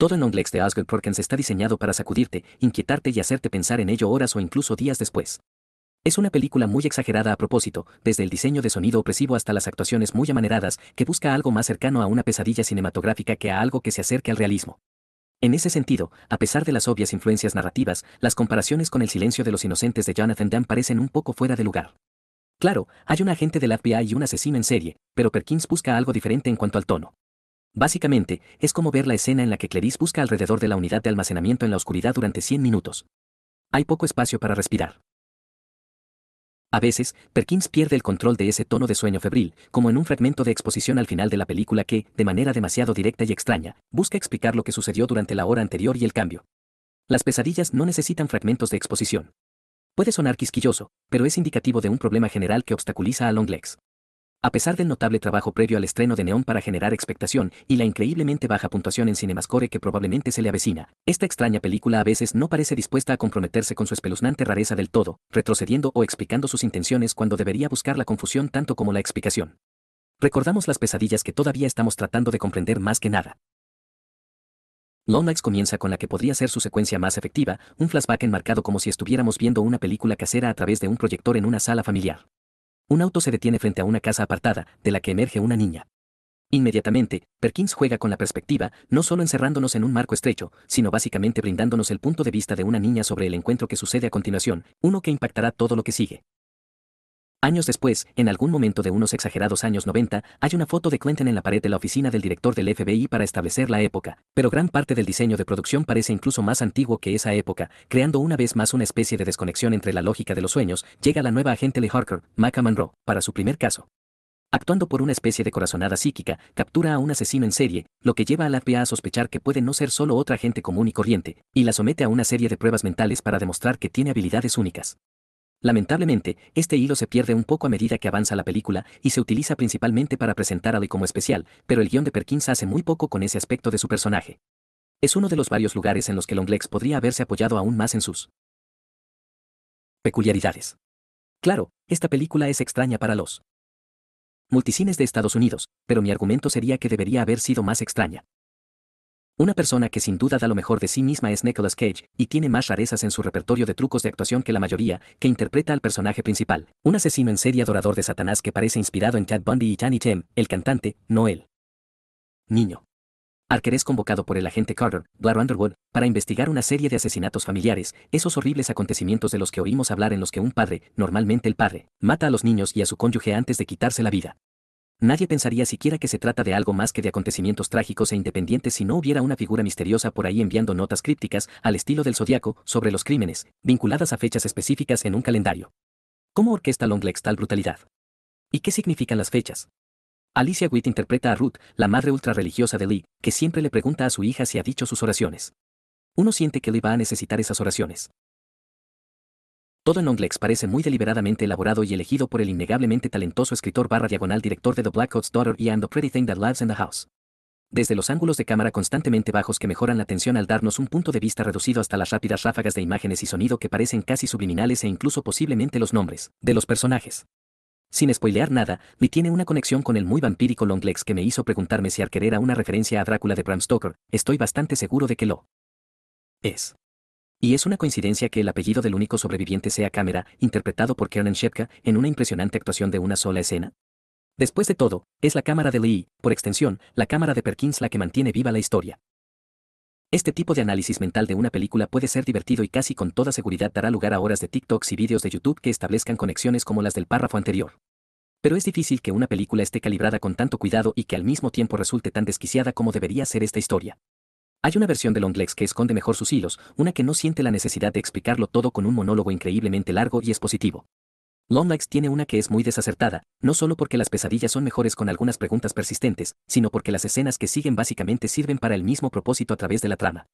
Todo en Onglex de Asgard Perkins está diseñado para sacudirte, inquietarte y hacerte pensar en ello horas o incluso días después. Es una película muy exagerada a propósito, desde el diseño de sonido opresivo hasta las actuaciones muy amaneradas, que busca algo más cercano a una pesadilla cinematográfica que a algo que se acerque al realismo. En ese sentido, a pesar de las obvias influencias narrativas, las comparaciones con El silencio de los inocentes de Jonathan Demme parecen un poco fuera de lugar. Claro, hay un agente del FBI y un asesino en serie, pero Perkins busca algo diferente en cuanto al tono. Básicamente, es como ver la escena en la que Clarice busca alrededor de la unidad de almacenamiento en la oscuridad durante 100 minutos. Hay poco espacio para respirar. A veces, Perkins pierde el control de ese tono de sueño febril, como en un fragmento de exposición al final de la película que, de manera demasiado directa y extraña, busca explicar lo que sucedió durante la hora anterior y el cambio. Las pesadillas no necesitan fragmentos de exposición. Puede sonar quisquilloso, pero es indicativo de un problema general que obstaculiza a Longlegs. A pesar del notable trabajo previo al estreno de Neón para generar expectación y la increíblemente baja puntuación en Cinemascore que probablemente se le avecina, esta extraña película a veces no parece dispuesta a comprometerse con su espeluznante rareza del todo, retrocediendo o explicando sus intenciones cuando debería buscar la confusión tanto como la explicación. Recordamos las pesadillas que todavía estamos tratando de comprender más que nada. Long comienza con la que podría ser su secuencia más efectiva, un flashback enmarcado como si estuviéramos viendo una película casera a través de un proyector en una sala familiar. Un auto se detiene frente a una casa apartada, de la que emerge una niña. Inmediatamente, Perkins juega con la perspectiva, no solo encerrándonos en un marco estrecho, sino básicamente brindándonos el punto de vista de una niña sobre el encuentro que sucede a continuación, uno que impactará todo lo que sigue. Años después, en algún momento de unos exagerados años 90, hay una foto de Clinton en la pared de la oficina del director del FBI para establecer la época, pero gran parte del diseño de producción parece incluso más antiguo que esa época, creando una vez más una especie de desconexión entre la lógica de los sueños, llega la nueva agente Lee Harker, Maca Monroe, para su primer caso. Actuando por una especie de corazonada psíquica, captura a un asesino en serie, lo que lleva a la FBI a sospechar que puede no ser solo otra gente común y corriente, y la somete a una serie de pruebas mentales para demostrar que tiene habilidades únicas. Lamentablemente, este hilo se pierde un poco a medida que avanza la película y se utiliza principalmente para presentar a Lee como especial, pero el guión de Perkins hace muy poco con ese aspecto de su personaje. Es uno de los varios lugares en los que Longlegs podría haberse apoyado aún más en sus peculiaridades. Claro, esta película es extraña para los multicines de Estados Unidos, pero mi argumento sería que debería haber sido más extraña. Una persona que sin duda da lo mejor de sí misma es Nicolas Cage, y tiene más rarezas en su repertorio de trucos de actuación que la mayoría, que interpreta al personaje principal, un asesino en serie adorador de Satanás que parece inspirado en Chad Bundy y Johnny Chem, el cantante, Noel. Niño. Arker es convocado por el agente Carter, Blair Underwood, para investigar una serie de asesinatos familiares, esos horribles acontecimientos de los que oímos hablar en los que un padre, normalmente el padre, mata a los niños y a su cónyuge antes de quitarse la vida. Nadie pensaría siquiera que se trata de algo más que de acontecimientos trágicos e independientes si no hubiera una figura misteriosa por ahí enviando notas crípticas, al estilo del zodiaco, sobre los crímenes, vinculadas a fechas específicas en un calendario. ¿Cómo orquesta Longlegs tal brutalidad? ¿Y qué significan las fechas? Alicia Witt interpreta a Ruth, la madre ultrarreligiosa de Lee, que siempre le pregunta a su hija si ha dicho sus oraciones. Uno siente que Lee va a necesitar esas oraciones. Todo en Onglex parece muy deliberadamente elaborado y elegido por el innegablemente talentoso escritor barra diagonal director de The Black Daughter y And the Pretty Thing That Lives in the House. Desde los ángulos de cámara constantemente bajos que mejoran la tensión al darnos un punto de vista reducido hasta las rápidas ráfagas de imágenes y sonido que parecen casi subliminales e incluso posiblemente los nombres de los personajes. Sin spoilear nada, ni tiene una conexión con el muy vampírico Longlegs que me hizo preguntarme si al querer una referencia a Drácula de Bram Stoker, estoy bastante seguro de que lo es. Y es una coincidencia que el apellido del único sobreviviente sea Cámara, interpretado por Kernan Shepka, en una impresionante actuación de una sola escena. Después de todo, es la cámara de Lee, por extensión, la cámara de Perkins la que mantiene viva la historia. Este tipo de análisis mental de una película puede ser divertido y casi con toda seguridad dará lugar a horas de TikToks y vídeos de YouTube que establezcan conexiones como las del párrafo anterior. Pero es difícil que una película esté calibrada con tanto cuidado y que al mismo tiempo resulte tan desquiciada como debería ser esta historia. Hay una versión de Longlegs que esconde mejor sus hilos, una que no siente la necesidad de explicarlo todo con un monólogo increíblemente largo y expositivo. Longlegs tiene una que es muy desacertada, no solo porque las pesadillas son mejores con algunas preguntas persistentes, sino porque las escenas que siguen básicamente sirven para el mismo propósito a través de la trama.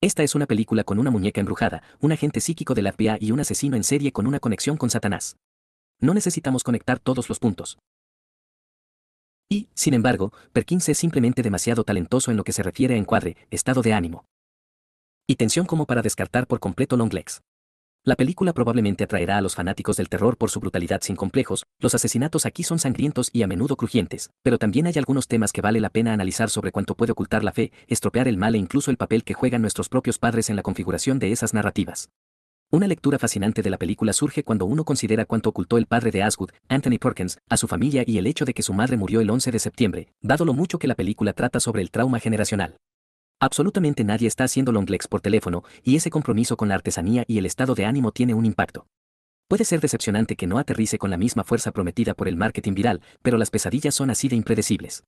Esta es una película con una muñeca embrujada, un agente psíquico de la FBI y un asesino en serie con una conexión con Satanás. No necesitamos conectar todos los puntos. Y, sin embargo, Perkins es simplemente demasiado talentoso en lo que se refiere a encuadre, estado de ánimo. Y tensión como para descartar por completo Long Longlegs. La película probablemente atraerá a los fanáticos del terror por su brutalidad sin complejos, los asesinatos aquí son sangrientos y a menudo crujientes, pero también hay algunos temas que vale la pena analizar sobre cuánto puede ocultar la fe, estropear el mal e incluso el papel que juegan nuestros propios padres en la configuración de esas narrativas. Una lectura fascinante de la película surge cuando uno considera cuánto ocultó el padre de Asgood, Anthony Perkins, a su familia y el hecho de que su madre murió el 11 de septiembre, dado lo mucho que la película trata sobre el trauma generacional. Absolutamente nadie está haciendo longlegs por teléfono, y ese compromiso con la artesanía y el estado de ánimo tiene un impacto. Puede ser decepcionante que no aterrice con la misma fuerza prometida por el marketing viral, pero las pesadillas son así de impredecibles.